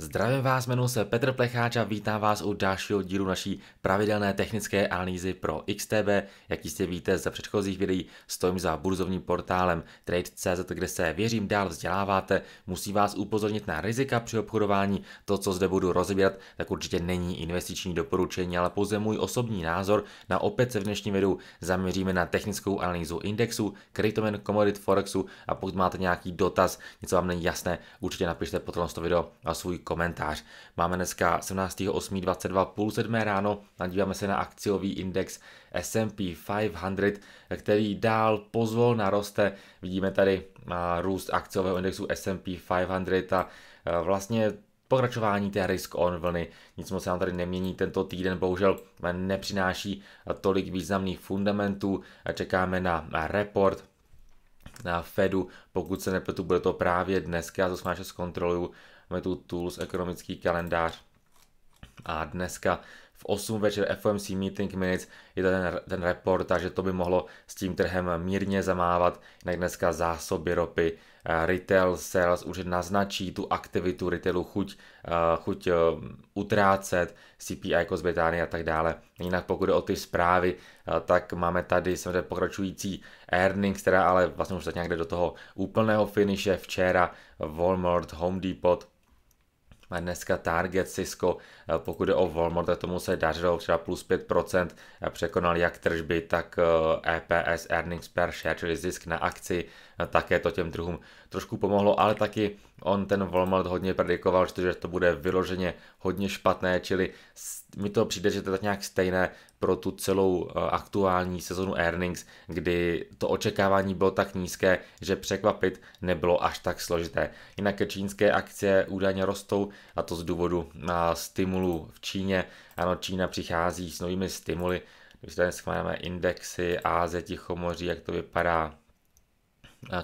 Zdravím vás, jmenuji se Petr Plecháč a vítám vás u dalšího dílu naší pravidelné technické analýzy pro XTB. Jak jistě víte ze předchozích videí, stojím za burzovním portálem Trade.cz, kde se věřím dál vzděláváte. Musí vás upozornit na rizika při obchodování. To, co zde budu rozebírat, tak určitě není investiční doporučení, ale pouze můj osobní názor. Na opět se v dnešním videu zaměříme na technickou analýzu indexu, kryptomen, komodit, forexu a pokud máte nějaký dotaz, něco vám není jasné, určitě napište pod to video a svůj komentář. Máme dneska 17.8.22 půl sedmé ráno, nadíváme se na akciový index S&P 500, který dál pozvol naroste. Vidíme tady eh, růst akciového indexu S&P 500 a eh, vlastně pokračování té risk on vlny. Nic moc se nám tady nemění, tento týden bohužel nepřináší tolik významných fundamentů. Čekáme na report na Fedu, pokud se nepletu, bude to právě dneska, to s Máme tu Tools, ekonomický kalendář. A dneska v 8 večer FOMC Meeting Minutes je ten, ten report, takže to by mohlo s tím trhem mírně zamávat. Jinak dneska zásoby ropy, eh, retail sales už naznačí tu aktivitu retailu, chuť, eh, chuť eh, utrácet, CPI jako z Británie a tak dále. Jinak pokud jde o ty zprávy, tak máme tady samozřejmě pokračující earnings, která ale vlastně už tak nějak jde do toho úplného finiše včera, Walmart, Home Depot, má dneska Target, Cisco Eh, pokud je o Walmart, tak tomu se dařilo třeba plus 5%, eh, překonal jak tržby, tak EPS, eh, e earnings per share, čili zisk na akci, také to těm druhům trošku pomohlo, ale taky on ten Walmart hodně predikoval, že to bude vyloženě hodně špatné, čili mi to přijde, že to je tak nějak stejné pro tu celou aktuální sezonu earnings, kdy to očekávání bylo tak nízké, že překvapit nebylo až tak složité. Jinak čínské akcie údajně rostou a to z důvodu stimul stimulů v Číně. Ano, Čína přichází s novými stimuly, když tady schválíme indexy Áze, Tichomoří, jak to vypadá,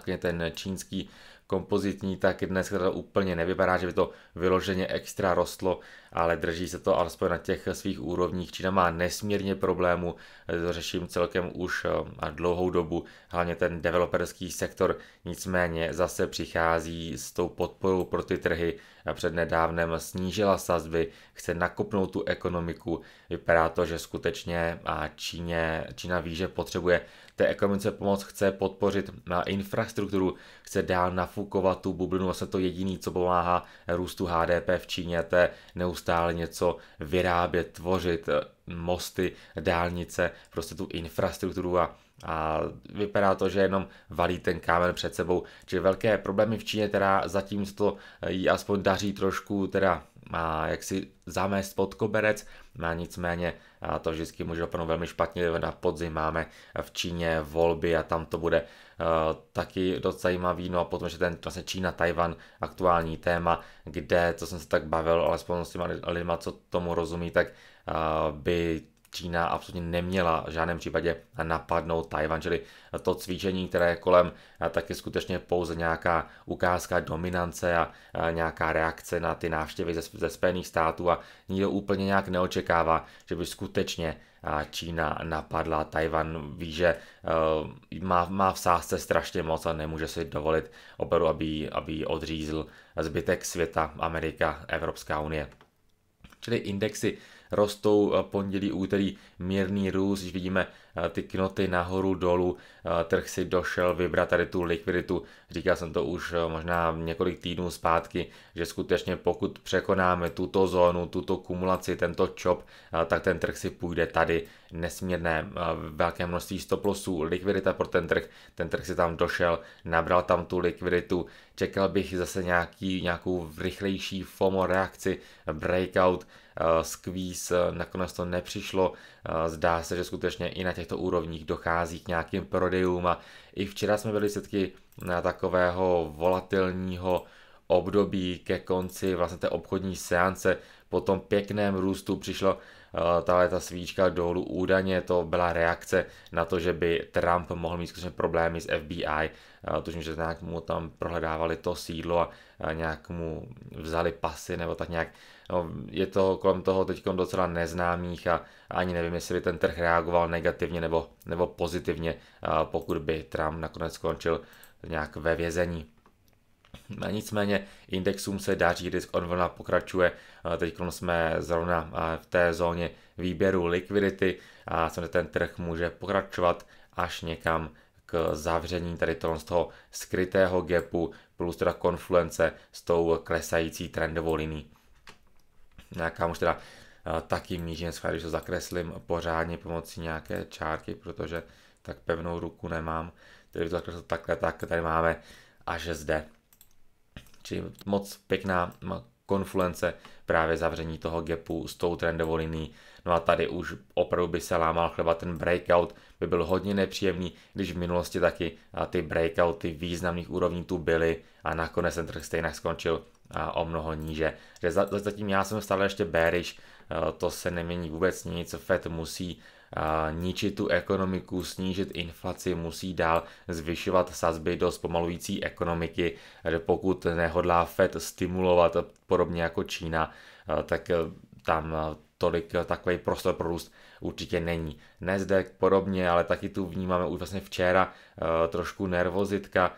jak ten čínský kompozitní, tak dnes to úplně nevypadá, že by to vyloženě extra rostlo ale drží se to alespoň na těch svých úrovních. Čína má nesmírně problémů, eh, to řeším celkem už eh, a dlouhou dobu, hlavně ten developerský sektor, nicméně zase přichází s tou podporou pro ty trhy, před nedávnem snížila sazby, chce nakopnout tu ekonomiku, vypadá to, že skutečně a Číně, Čína ví, že potřebuje té ekonomice pomoc, chce podpořit na infrastrukturu, chce dál nafukovat tu bublinu, vlastně to jediný, co pomáhá růstu HDP v Číně, té neustále neustále něco vyrábět, tvořit, eh, mosty, dálnice, prostě tu infrastrukturu a a vypadá to, že jenom valí ten kámen před sebou. Čili velké problémy v Číně, teda zatím se to eh, jí aspoň daří trošku teda a jak si zamést pod koberec, no a nicméně a to vždycky může opravdu velmi špatně, na podzim máme v Číně volby a tam to bude Eh, taky dost zajímavý, no a potom, že ten vlastně Čína, Tajvan, aktuální téma, kde, co jsem se tak bavil, alespoň s těma lidma, co tomu rozumí, tak eh, by Čína absolutně neměla v žádném případě napadnout Tajvan, čili to cvičení, které je kolem, tak je skutečně pouze nějaká ukázka dominance a nějaká reakce na ty návštěvy ze, ze Spojených států a nikdo úplně nějak neočekává, že by skutečně Čína napadla Tajvan, ví, že e, má, má v sázce strašně moc a nemůže si dovolit opravdu, aby, aby odřízl zbytek světa, Amerika, Evropská unie. Čili indexy rostou eh, pondělí, úterý mírný růst, když vidíme eh, ty knoty nahoru, dolů, eh, trh si došel vybrat tady tu likviditu, říkal jsem to už možná několik týdnů zpátky, že skutečně pokud překonáme tuto zónu, tuto kumulaci, tento čop, tak ten trh si půjde tady nesmírné velké množství stoplosů, likvidita pro ten trh, ten trh si tam došel, nabral tam tu likviditu, čekal bych zase nějaký, nějakou rychlejší FOMO reakci, breakout, Eh, squeeze, eh, nakonec to nepřišlo. Eh, zdá se, že skutečně i na těchto úrovních dochází k nějakým prodejům a i včera jsme byli svědky na takového volatilního období ke konci vlastně té obchodní seance po tom pěkném růstu přišlo tahle eh, ta svíčka dolů údajně to byla reakce na to, že by Trump mohl mít skutečně problémy s FBI, eh, tožím, že nějak mu tam prohledávali to sídlo a eh, nějak mu vzali pasy nebo tak nějak. No, je to kolem toho teď docela neznámých a ani nevím, jestli by ten trh reagoval negativně nebo, nebo pozitivně, pokud by Trump nakonec skončil nějak ve vězení. Nicméně indexům se daří, risk on vlna pokračuje, teď jsme zrovna v té zóně výběru likvidity a samozřejmě ten trh může pokračovat až někam k zavření tady toho, z toho skrytého gapu plus teda konfluence s tou klesající trendovou linií. Kam už teda taky míří dneska, když to zakreslím pořádně pomocí nějaké čárky, protože tak pevnou ruku nemám. Kdyby to takhle, tak tady máme až zde Čili moc pěkná konfluence právě zavření toho gapu s tou trendovou liní. No a tady už opravdu by se lámal chleba, ten breakout by byl hodně nepříjemný, když v minulosti taky ty breakouty významných úrovní tu byly a nakonec ten trh stejně skončil a o mnoho níže. Zatím já jsem stále ještě bearish, Eh, to se nemění vůbec nic. FED musí eh, ničit tu ekonomiku, snížit inflaci, musí dál zvyšovat sazby do zpomalující ekonomiky, eh, pokud nehodlá FED stimulovat, podobně jako Čína, tak tam tolik takový prostor pro růst určitě není. Nasdaq podobně, ale taky tu vnímáme už vlastně včera trošku nervozitka,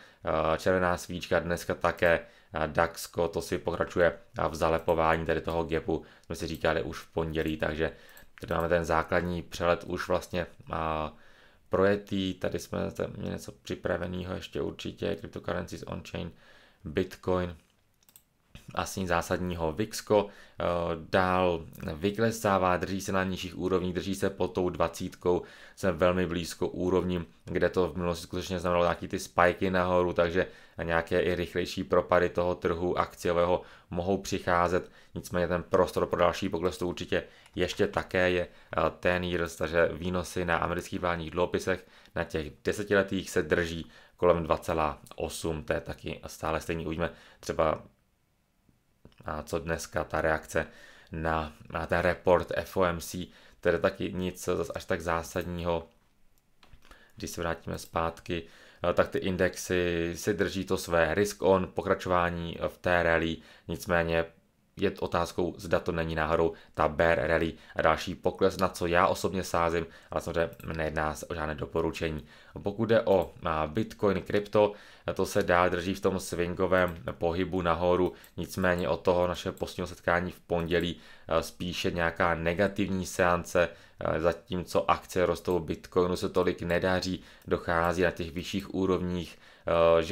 červená svíčka, dneska také Daxko, to si pokračuje v zalepování tady toho gapu, jsme si říkali už v pondělí, takže tady máme ten základní přelet už vlastně projetý, tady jsme měli něco připraveného ještě určitě, cryptocurrencies on-chain, Bitcoin, asi nic zásadního. Vixko eh, dál vyklesává, drží se na nižších úrovních, drží se pod tou dvacítkou, jsem velmi blízko úrovním, kde to v minulosti skutečně znamenalo nějaký ty spajky nahoru, takže nějaké i rychlejší propady toho trhu akciového mohou přicházet, nicméně ten prostor pro další pokles to určitě ještě také je eh, ten yields, takže výnosy na amerických vládních dluhopisech na těch desetiletých se drží kolem 2,8, to je taky stále stejný. Uvidíme třeba a co dneska ta reakce na, na ten report FOMC, tedy taky nic až tak zásadního. Když se vrátíme zpátky, eh, tak ty indexy si drží to své risk on, pokračování v té rally, nicméně je otázkou, zda to není náhodou ta Bear Rally a další pokles, na co já osobně sázím, ale samozřejmě nejedná se o žádné doporučení. Pokud jde o Bitcoin, krypto, to se dá drží v tom swingovém pohybu nahoru, nicméně od toho naše posledního setkání v pondělí spíše nějaká negativní seance, zatímco akce rostou, Bitcoinu se tolik nedaří, dochází na těch vyšších úrovních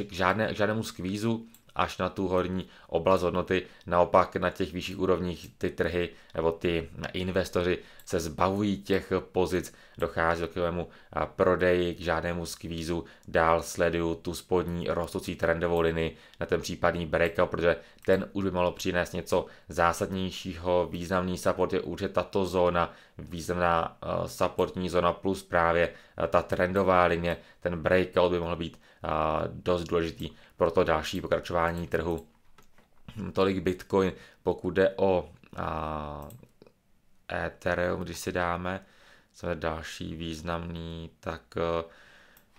k, žádné, k žádnému skvízu, až na tu horní oblast hodnoty. Naopak na těch vyšších úrovních ty trhy nebo ty investoři se zbavují těch pozic, dochází k takovému prodeji, k žádnému skvízu, dál sleduju tu spodní rostoucí trendovou linii na ten případný breakout, protože ten už by mohlo přinést něco zásadnějšího, významný support je určitě tato zóna, významná supportní zóna plus právě ta trendová linie, ten breakout by mohl být dost důležitý pro to další pokračování trhu. Tolik Bitcoin, pokud jde o Ethereum, když si dáme, co je další významný, tak e,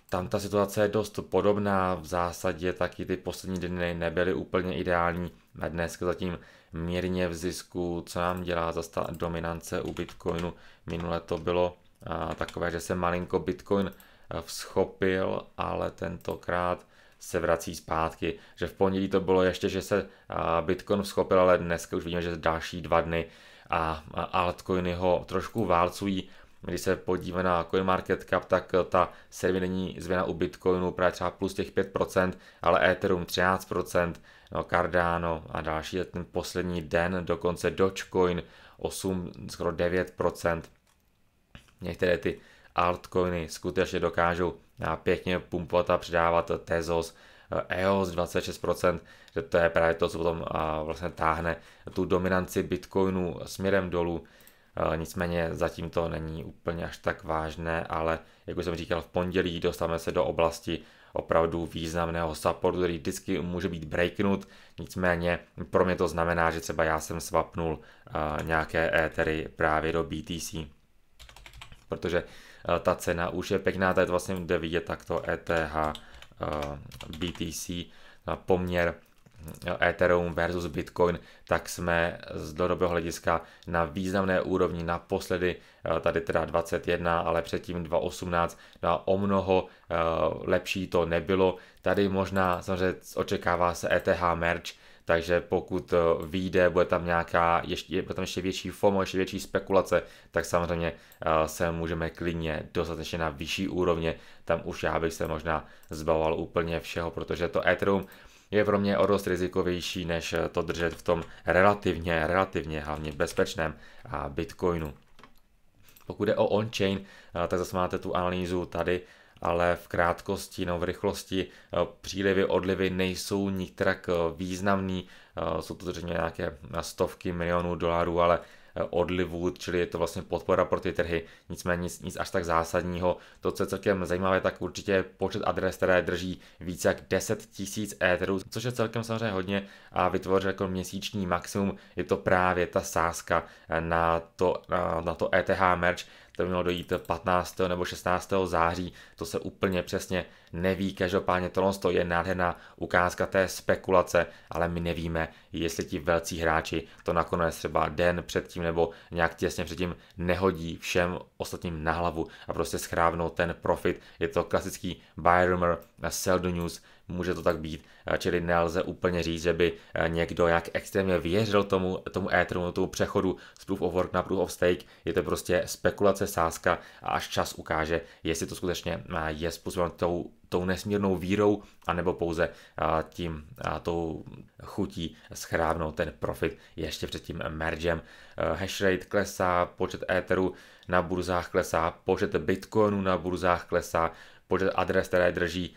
tam ta situace je dost podobná, v zásadě taky ty poslední dny nebyly úplně ideální, dneska zatím mírně v zisku, co nám dělá zase ta dominance u Bitcoinu, minule to bylo a, takové, že se malinko Bitcoin Eh, vzchopil, ale tentokrát se vrací zpátky. Že v pondělí to bylo ještě, že se eh, Bitcoin vzchopil, ale dneska už vidíme, že další dva dny a altcoiny ho trošku válcují. Když se podíváme na CoinMarketCap, tak eh, ta servilní změna u Bitcoinu právě třeba plus těch 5%, ale Ethereum 13%, no Cardano a další ten poslední den, dokonce Dogecoin 8, skoro 9%. Některé ty altcoiny skutečně dokážou eh, pěkně pumpovat a přidávat eh, Tezos, EOS eh, e 26%, že to je právě to, co potom vlastně táhne tu dominanci Bitcoinu směrem dolů. Nicméně zatím to není úplně až tak vážné, ale jak už jsem říkal, v pondělí dostáváme se do oblasti opravdu významného supportu, který vždycky může být breaknut, nicméně pro mě to znamená, že třeba já jsem svapnul nějaké étery právě do BTC, protože Eh, ta cena už je pěkná, tady vlastně jde vidět takto ETH eh, BTC poměr eh, Ethereum versus Bitcoin, tak jsme z dlouhodobého hlediska na významné úrovni naposledy, tady teda 21, ale předtím 218, no o mnoho lepší to nebylo. Tady možná samozřejmě očekává se ETH merch takže pokud eh, vyjde, bude tam nějaká, ještě, bude tam ještě větší FOMO, ještě větší spekulace, tak samozřejmě eh, se můžeme klidně dostat ještě na vyšší úrovně, tam už já bych se možná zbavoval úplně všeho, protože to Ethereum je pro mě o dost rizikovější, než eh, to držet v tom relativně, relativně hlavně bezpečném Bitcoinu. Pokud jde o on-chain, tak zase máte tu analýzu tady ale v krátkosti nebo v rychlosti eh, přílivy, odlivy nejsou nikterak eh, významný, eh, jsou to zřejmě nějaké stovky milionů dolarů, ale odlivů, čili je to vlastně podpora pro ty trhy, nicméně nic, nic až tak zásadního. To, co je celkem zajímavé, tak určitě je počet adres, které drží více jak 10 tisíc Etherů, což je celkem samozřejmě hodně a vytvořil jako měsíční maximum, je to právě ta sázka na to, na, na to ETH merch to by mělo dojít 15. nebo 16. září, to se úplně přesně neví. Každopádně tohle je nádherná ukázka té spekulace, ale my nevíme, jestli ti velcí hráči to nakonec třeba den předtím nebo nějak těsně předtím nehodí všem ostatním na hlavu a prostě schrávnou ten profit. Je to klasický buy rumor, sell the news, může to tak být, eh, čili nelze úplně říct, že by eh, někdo jak extrémně věřil tomu, tomu Ethereum, tomu přechodu z Proof of Work na Proof of Stake, je to prostě spekulace, sázka a až čas ukáže, jestli to skutečně eh, je způsobeno tou tou nesmírnou vírou, anebo pouze tím a tou chutí schrávnout ten profit ještě před tím mergem. Hashrate klesá, počet Etheru na burzách klesá, počet bitcoinu na burzách klesá, počet adres, které drží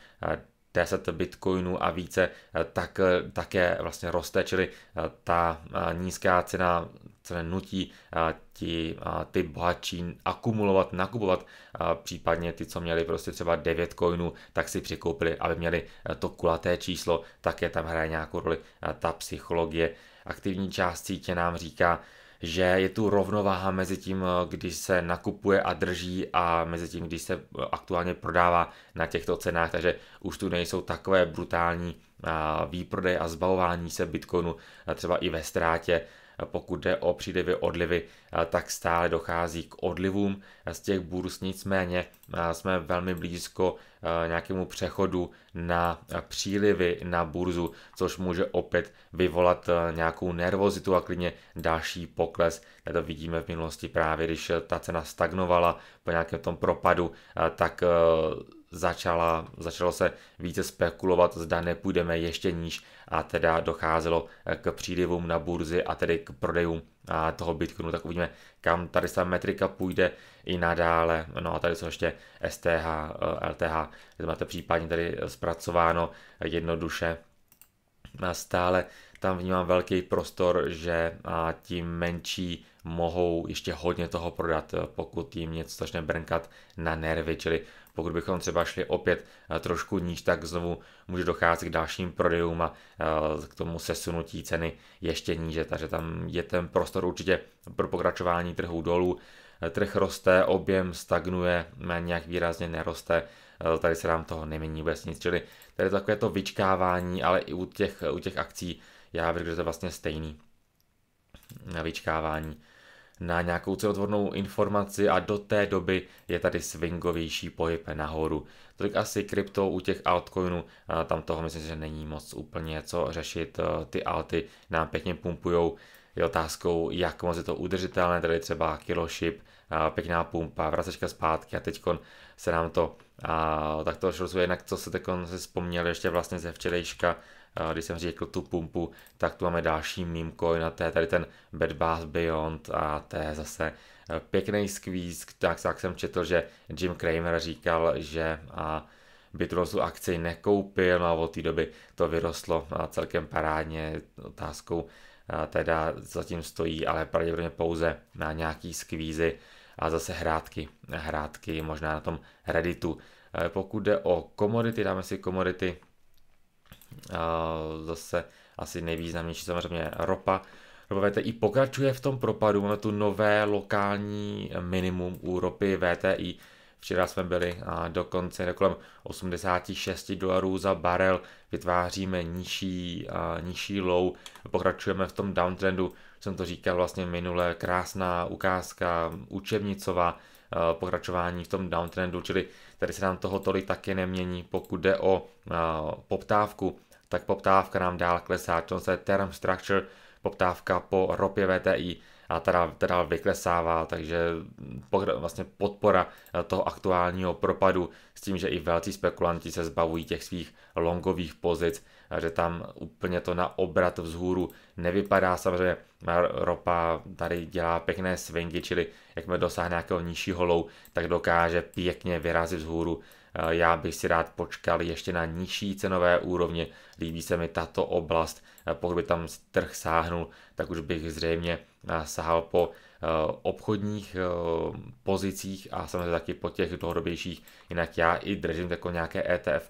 10 bitcoinů a více, eh, tak eh, také vlastně roste, čili eh, ta nízká cena se nutí ti, ty bohatší akumulovat, nakupovat, případně ty, co měli prostě třeba 9 coinů, tak si přikoupili, aby měli to kulaté číslo, také tam hraje nějakou roli ta psychologie. Aktivní část sítě nám říká, že je tu rovnováha mezi tím, eh, když se nakupuje a drží a mezi tím, když se eh, aktuálně prodává na těchto cenách, takže už tu nejsou takové brutální eh, výprodeje a zbavování se Bitcoinu třeba i ve ztrátě, pokud jde o přílivy odlivy, tak stále dochází k odlivům z těch burz, nicméně jsme velmi blízko nějakému přechodu na přílivy na burzu, což může opět vyvolat nějakou nervozitu a klidně další pokles. To vidíme v minulosti právě, když ta cena stagnovala po nějakém tom propadu, tak začala, začalo se více spekulovat, zda nepůjdeme ještě níž a teda docházelo eh, k přílivům na burzy a tedy k prodejům eh, toho Bitcoinu, tak uvidíme, kam tady ta metrika půjde i nadále. No a tady jsou ještě STH, eh, LTH, kde máte případně tady zpracováno jednoduše. A stále tam vnímám velký prostor, že tím menší mohou ještě hodně toho prodat, pokud jim něco začne brnkat na nervy, čili pokud bychom třeba šli opět eh, trošku níž, tak znovu může docházet k dalším prodejům a eh, k tomu sesunutí ceny ještě níže, takže tam je ten prostor určitě pro pokračování trhu dolů. Eh, trh roste, objem stagnuje, nějak výrazně neroste, tady se nám toho nemění vůbec nic, čili tady je takové to vyčkávání, ale i u těch, u těch akcí já bych, řekl, že to je vlastně stejný vyčkávání na nějakou celotvornou informaci a do té doby je tady swingovější pohyb nahoru. Tolik asi krypto u těch altcoinů, tam toho myslím, že není moc úplně co řešit, ty alty nám pěkně pumpujou je otázkou, jak moc je to udržitelné, tady třeba kiloship, pěkná pumpa, vracečka zpátky a teď se nám to a, takto rozhoduje. Jinak, co se teď si vzpomněl ještě vlastně ze včerejška, Eh, když jsem řekl tu pumpu, tak tu máme další meme coin a to je tady ten Bad Bath Beyond a to je zase eh, pěkný squeeze, tak, tak jsem četl, že Jim Cramer říkal, že a, tu akci nekoupil, no a od té doby to vyrostlo a celkem parádně otázkou a eh, teda zatím stojí, ale pravděpodobně pouze na nějaký skvízy a zase hrátky, hrátky možná na tom Redditu. Pokud jde o komodity, dáme si komodity Zase asi nejvýznamnější samozřejmě ropa. Ropa VTI pokračuje v tom propadu, máme tu nové lokální minimum u ropy VTI. Včera jsme byli a dokonce kolem 86 dolarů za barel, vytváříme nižší, nižší low, pokračujeme v tom downtrendu, jsem to říkal vlastně minule, krásná ukázka učebnicová, pokračování v tom downtrendu, čili Tady se nám toho tolik taky nemění, pokud jde o poptávku, tak poptávka nám dál klesá, to je term structure, poptávka po ropě VTI a teda, teda vyklesává, takže vlastně podpora toho aktuálního propadu s tím, že i velcí spekulanti se zbavují těch svých longových pozic, že tam úplně to na obrat vzhůru nevypadá. Samozřejmě ropa tady dělá pěkné swingy, čili jakmile dosáhne nějakého nižšího low, tak dokáže pěkně vyrazit vzhůru. Eh, já bych si rád počkal ještě na nižší cenové úrovně. Líbí se mi tato oblast. Eh, pokud by tam trh sáhnul, tak už bych zřejmě eh, sahal po obchodních pozicích a samozřejmě taky po těch dlouhodobějších. Jinak já i držím jako nějaké ETF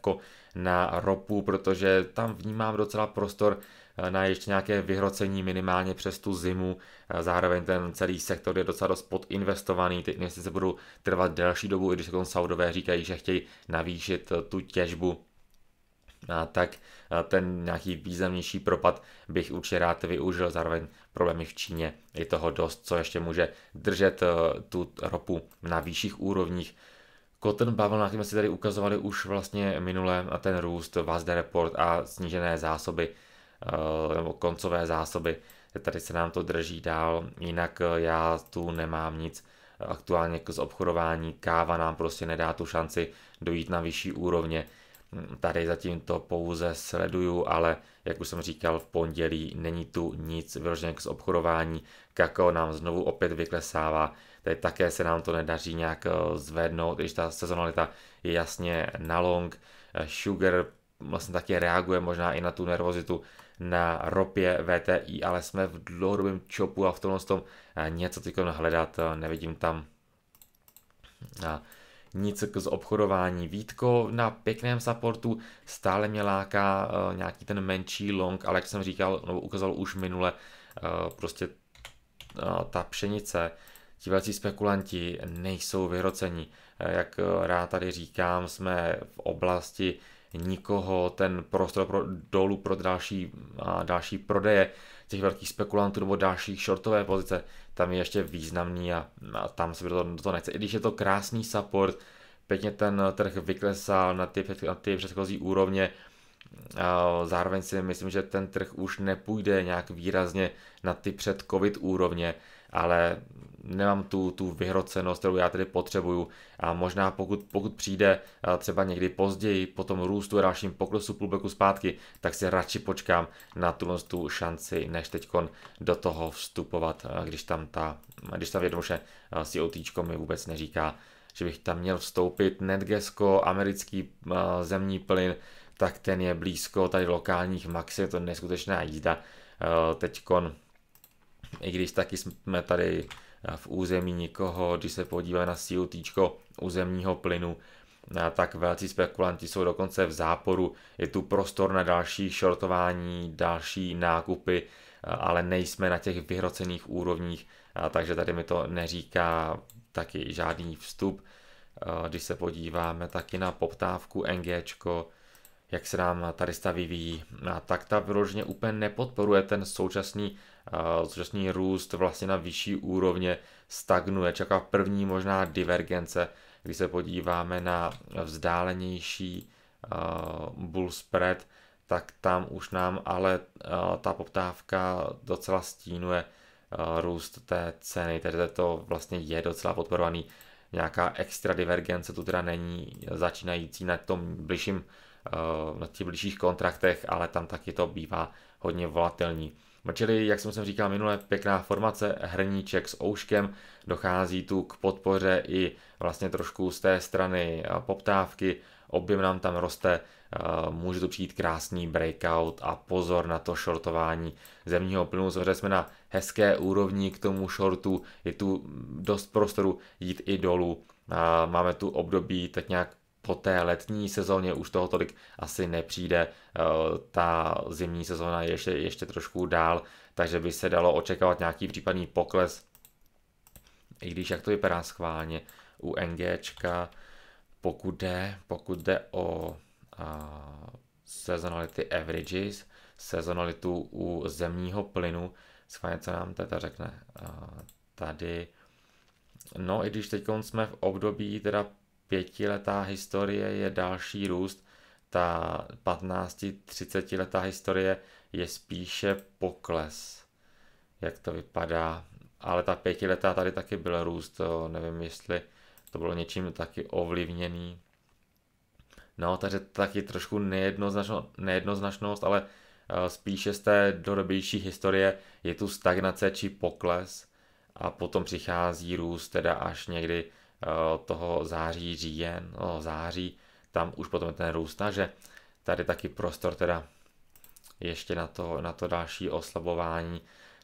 na ropu, protože tam vnímám docela prostor Eh, na ještě nějaké vyhrocení minimálně přes tu zimu. Eh, zároveň ten celý sektor je docela dost podinvestovaný, ty investice budou trvat delší dobu, i když jako Saudové říkají, že chtějí navýšit eh, tu těžbu a tak ten nějaký významnější propad bych určitě rád využil, zároveň problémy v Číně je toho dost, co ještě může držet tu ropu na výšších úrovních. Cotton na jsme si tady ukazovali už vlastně minule, a ten růst, Vazde report a snížené zásoby Eh, nebo koncové zásoby. Tady se nám to drží dál, jinak eh, já tu nemám nic aktuálně z obchodování. Káva nám prostě nedá tu šanci dojít na vyšší úrovně. Hm, tady zatím to pouze sleduju, ale jak už jsem říkal v pondělí, není tu nic vyloženě z obchodování. Kakao nám znovu opět vyklesává, tady také se nám to nedaří nějak eh, zvednout, když ta sezonalita je jasně na long. Sugar vlastně taky reaguje možná i na tu nervozitu na ropě VTI, ale jsme v dlouhodobém čopu a v tomhle tom eh, něco teď hledat, eh, nevidím tam nic k zobchodování. Vítko na pěkném supportu stále mě láká eh, nějaký ten menší long, ale jak jsem říkal, nebo ukázal už minule, prostě ta pšenice, ti velcí spekulanti nejsou vyrocení. Jak rád tady říkám, jsme v oblasti nikoho ten prostor pro, dolů pro další, a další prodeje těch velkých spekulantů nebo dalších shortové pozice, tam je ještě významný a, a tam se toho, to nechce. I když je to krásný support, pěkně ten trh vyklesal na ty, na ty předchozí úrovně, Zároveň si myslím, že ten trh už nepůjde nějak výrazně na ty před covid úrovně, ale nemám tu, tu vyhrocenost, kterou já tedy potřebuju a možná pokud, pokud přijde třeba někdy později po tom růstu a dalším poklesu pullbacku zpátky, tak si radši počkám na tuhle tu šanci, než teď do toho vstupovat, když tam ta, když tam jednoduše COT mi vůbec neříká, že bych tam měl vstoupit Netgesco, americký zemní plyn, tak ten je blízko tady lokálních maxi, je to neskutečná jízda. Teď i když taky jsme tady v území nikoho. Když se podíváme na týčko územního plynu, tak velcí spekulanti jsou dokonce v záporu. Je tu prostor na další šortování, další nákupy, ale nejsme na těch vyhrocených úrovních, takže tady mi to neříká taky žádný vstup. Když se podíváme taky na poptávku NG, jak se nám tady staví vyvíjí, tak ta vyloženě úplně nepodporuje ten současný současný růst vlastně na vyšší úrovně stagnuje, čeká první možná divergence, když se podíváme na vzdálenější bull spread, tak tam už nám ale ta poptávka docela stínuje růst té ceny, takže to vlastně je docela podporovaný. Nějaká extra divergence tu teda není začínající na tom bližším, na těch bližších kontraktech, ale tam taky to bývá hodně volatilní. Čili, jak jsem říkal minule, pěkná formace, hrníček s ouškem, dochází tu k podpoře i vlastně trošku z té strany eh, poptávky, objem nám tam roste, eh, může tu přijít krásný breakout a pozor na to shortování zemního plynu. Samozřejmě jsme na hezké úrovni k tomu shortu, je tu dost prostoru jít i dolů. Máme tu období tak nějak po té letní sezóně už toho tolik asi nepřijde. Eh, ta zimní sezóna je ještě, ještě trošku dál, takže by se dalo očekávat nějaký případný pokles, i když jak to vypadá schválně u NGčka, pokud jde, pokud jde o a, sezonality averages, sezonalitu u zemního plynu, schválně co nám teda řekne a, tady, No, i když teď jsme v období teda pětiletá historie je další růst, ta 15-30 letá historie je spíše pokles, jak to vypadá. Ale ta pětiletá tady taky byl růst, to nevím, jestli to bylo něčím taky ovlivněný. No, takže taky trošku nejednoznačno, nejednoznačnost, ale eh, spíše z té dodobější historie je tu stagnace či pokles a potom přichází růst teda až někdy Eh, toho září, říjen, no, září, tam už potom ten růst, takže tady taky prostor teda ještě na to, na to další oslabování.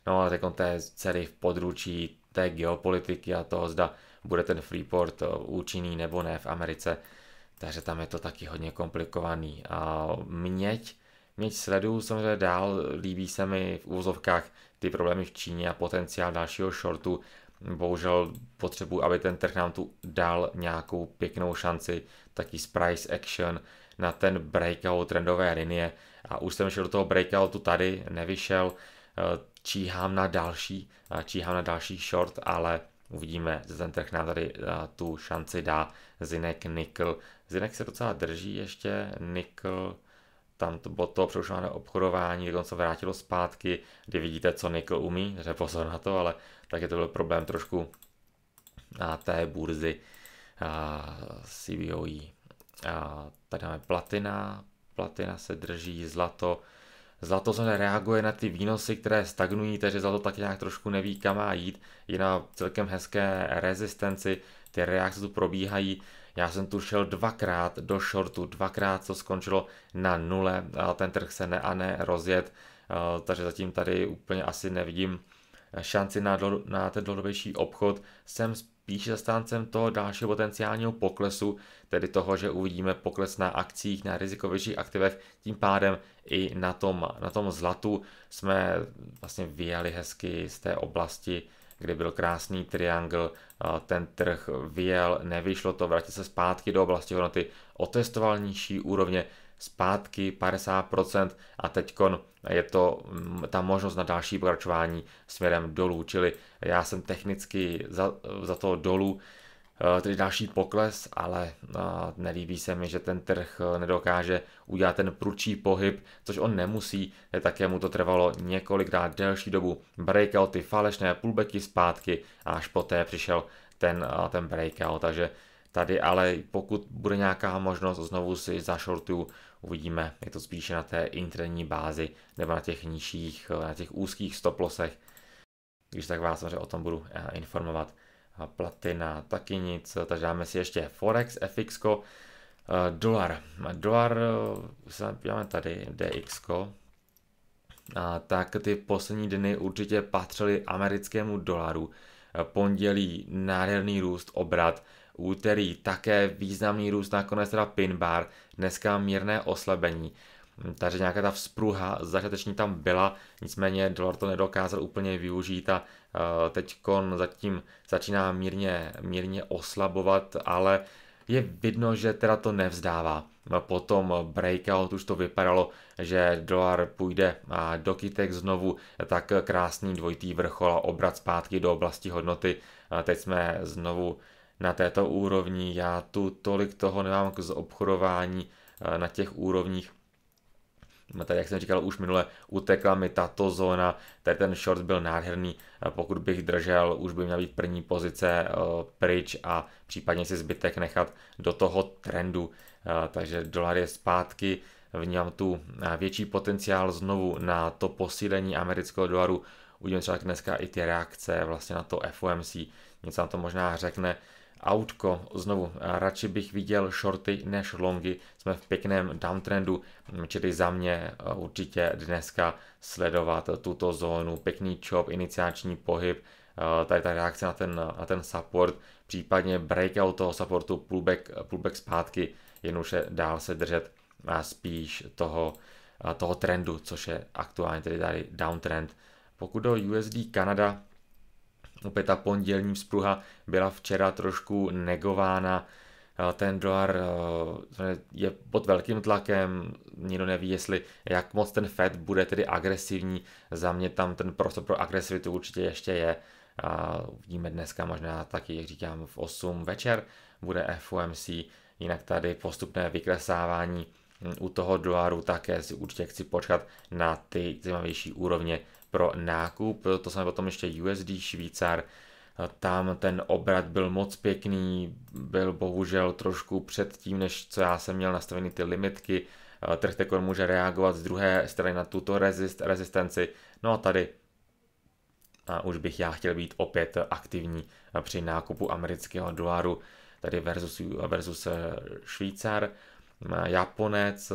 No a teď to je celý v područí té geopolitiky a toho, zda bude ten Freeport eh, účinný nebo ne v Americe, takže tam je to taky hodně komplikovaný. A měť, měť sledu samozřejmě dál, líbí se mi v úzovkách ty problémy v Číně a potenciál dalšího shortu, bohužel potřebuji, aby ten trh nám tu dal nějakou pěknou šanci, taky z price action na ten breakout trendové linie a už jsem šel do toho breakoutu tady, nevyšel, eh, číhám na další, eh, číhám na další short, ale uvidíme, že ten trh nám tady eh, tu šanci dá. Zinek, Nikl, Zinek se docela drží ještě, Nikl, tam to bylo to přerušované obchodování, dokonce on vrátilo zpátky, kdy vidíte, co Nikl umí, že pozor na to, ale tak je to byl problém trošku a té burzy a CBOE. A tady máme platina, platina se drží, zlato, Zlato se nereaguje na ty výnosy, které stagnují, takže zlato tak nějak trošku neví, kam má jít. Je na celkem hezké rezistenci, ty reakce tu probíhají. Já jsem tu šel dvakrát do shortu, dvakrát to skončilo na nule, a ten trh se ne a ne rozjet, takže zatím tady úplně asi nevidím šanci na, dlo, na ten dlouhodobější obchod, jsem spíš zastáncem toho dalšího potenciálního poklesu, tedy toho, že uvidíme pokles na akcích, na rizikovějších aktivech, tím pádem i na tom, na tom zlatu jsme vlastně vyjeli hezky z té oblasti, kde byl krásný triangle, ten trh vyjel, nevyšlo to, vrátil se zpátky do oblasti hodnoty, otestoval nižší úrovně, zpátky 50% a teďkon je to mm, ta možnost na další pokračování směrem dolů, čili já jsem technicky za, za to dolů, eh, tedy další pokles, ale eh, nelíbí se mi, že ten trh eh, nedokáže udělat ten prudší pohyb, což on nemusí, také mu to trvalo několikrát delší dobu. Breakouty, falešné pullbacky zpátky a až poté přišel ten, ten breakout, takže tady ale pokud bude nějaká možnost, znovu si zašortuju Uvidíme, je to spíše na té interní bázi nebo na těch nižších, eh, na těch úzkých stoplosech. Když tak vás samozřejmě o tom budu eh, informovat. Platina taky nic, eh, takže dáme si ještě Forex, FX, -ko, dolar. Dolar se napíváme tady, DX. -ko. A tak ty poslední dny určitě patřily americkému dolaru. Pondělí nádherný růst, obrat, Úterý také významný růst, nakonec teda Pinbar, dneska mírné oslabení. Takže nějaká ta vzpruha začáteční tam byla, nicméně dolar to nedokázal úplně využít a eh, teďkon zatím začíná mírně, mírně oslabovat, ale je vidno, že teda to nevzdává. Po tom breakout už to vypadalo, že dolar půjde do kytek znovu, tak krásný dvojitý vrchol a obrat zpátky do oblasti hodnoty. Teď jsme znovu na této úrovni. Já tu tolik toho nemám k obchodování eh, na těch úrovních. Hm, tady, jak jsem říkal už minule, utekla mi tato zóna, tady ten short byl nádherný, eh, pokud bych držel, už by měla být první pozice eh, pryč a případně si zbytek nechat do toho trendu. Takže dolar je zpátky, vnímám tu větší potenciál znovu na to posílení amerického dolaru. Uvidíme třeba dneska i ty reakce vlastně na to FOMC, něco nám to možná řekne autko. Znovu, eh, radši bych viděl shorty než longy. Jsme v pěkném downtrendu, čili za mě eh, určitě dneska sledovat tuto zónu. Pěkný chop, iniciační pohyb, eh, tady ta reakce na ten, na ten support, případně breakout toho supportu, pullback, pullback zpátky, jednoduše dál se držet a spíš toho, toho trendu, což je aktuálně tedy tady downtrend. Pokud do o USD Kanada, opět ta pondělní vzpruha byla včera trošku negována. Ten dolar eh, je pod velkým tlakem, nikdo neví, jestli jak moc ten Fed bude tedy agresivní. Za mě tam ten prostor pro agresivitu určitě ještě je. A uvidíme dneska možná taky, jak říkám, v 8 večer bude FOMC, jinak tady postupné vykresávání hm, u toho dolaru také si určitě chci počkat na ty zajímavější úrovně pro nákup, to jsme potom ještě USD Švýcar, tam ten obrat byl moc pěkný, byl bohužel trošku před tím, než co já jsem měl nastavený ty limitky, trh tekon může reagovat z druhé strany na tuto rezist, rezistenci, no a tady a už bych já chtěl být opět aktivní při nákupu amerického dolaru, tady versus, versus eh, Švýcar, Japonec, eh,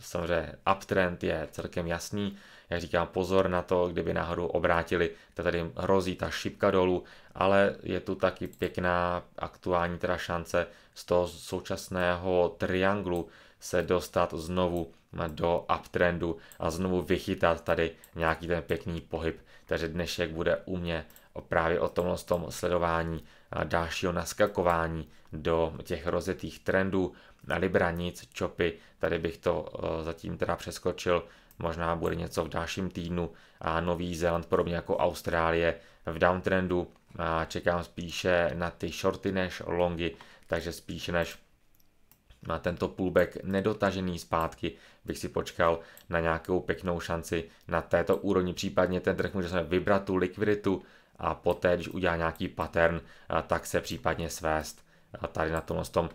samozřejmě uptrend je celkem jasný, jak říkám, pozor na to, kdyby náhodou obrátili, to tady hrozí ta šipka dolů, ale je tu taky pěkná aktuální teda šance z toho současného trianglu se dostat znovu do uptrendu a znovu vychytat tady nějaký ten pěkný pohyb. Takže dnešek bude u mě právě o tomhle tom sledování dalšího naskakování do těch rozjetých trendů na nic, Čopy, tady bych to eh, zatím teda přeskočil, možná bude něco v dalším týdnu a Nový Zéland, podobně jako Austrálie, v downtrendu a čekám spíše na ty shorty než longy, takže spíše než na tento pullback nedotažený zpátky bych si počkal na nějakou pěknou šanci na této úrovni, případně ten trh může se vybrat tu likviditu a poté, když udělá nějaký pattern, tak se případně svést tady na tomhle tom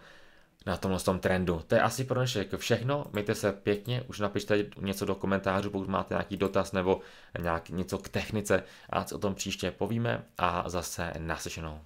na tomhle tom trendu. To je asi pro dnešek všechno, mějte se pěkně, už napište něco do komentářů, pokud máte nějaký dotaz nebo nějak něco k technice, a o tom příště povíme a zase naslyšenou.